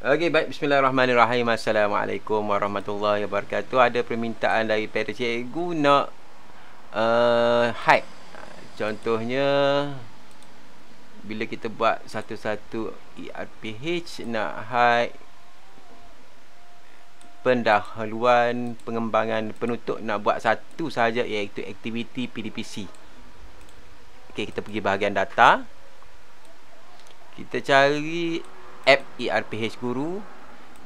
Okey baik bismillahirrahmanirrahim. Assalamualaikum warahmatullahi wabarakatuh. Ada permintaan dari para cikgu nak uh, hide. Contohnya bila kita buat satu-satu ERPH nak hide pendahuluan pengembangan penutup nak buat satu saja iaitu aktiviti PDPC. Okey kita pergi bahagian data. Kita cari app e ERPH Guru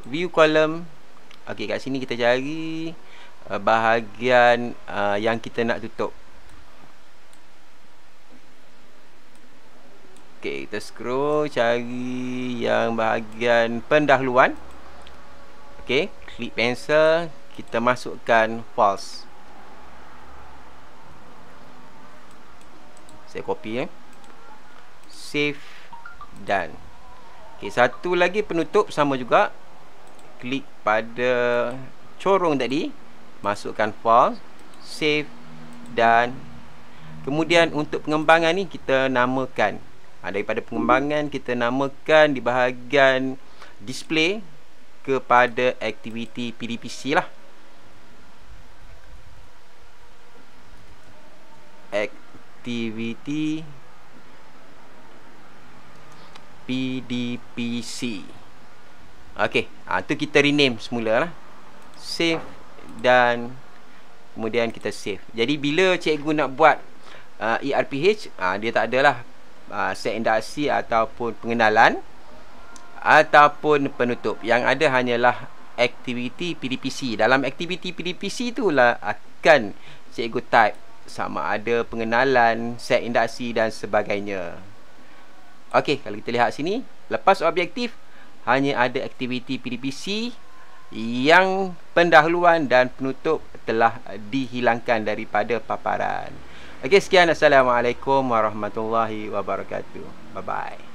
view column okey kat sini kita cari uh, bahagian uh, yang kita nak tutup okey kita scroll cari yang bahagian pendahuluan okey klik pencil kita masukkan false saya copy eh save done Okey, satu lagi penutup sama juga. Klik pada corong tadi, masukkan file, save dan kemudian untuk pengembangan ni kita namakan. Ha, daripada pengembangan kita namakan di bahagian display kepada aktiviti PDPC lah. Aktiviti PDPC Ok ha, ah, tu kita rename semula lah Save dan Kemudian kita save Jadi bila cikgu nak buat uh, ah, ERPH uh, ah, Dia tak adalah uh, Set indaksi ataupun pengenalan Ataupun penutup Yang ada hanyalah Aktiviti PDPC Dalam aktiviti PDPC itulah Akan cikgu type Sama ada pengenalan Set indaksi dan sebagainya Okey, kalau kita lihat sini, lepas objektif hanya ada aktiviti PDPC yang pendahuluan dan penutup telah dihilangkan daripada paparan. Okey, sekian. Assalamualaikum warahmatullahi wabarakatuh. Bye-bye.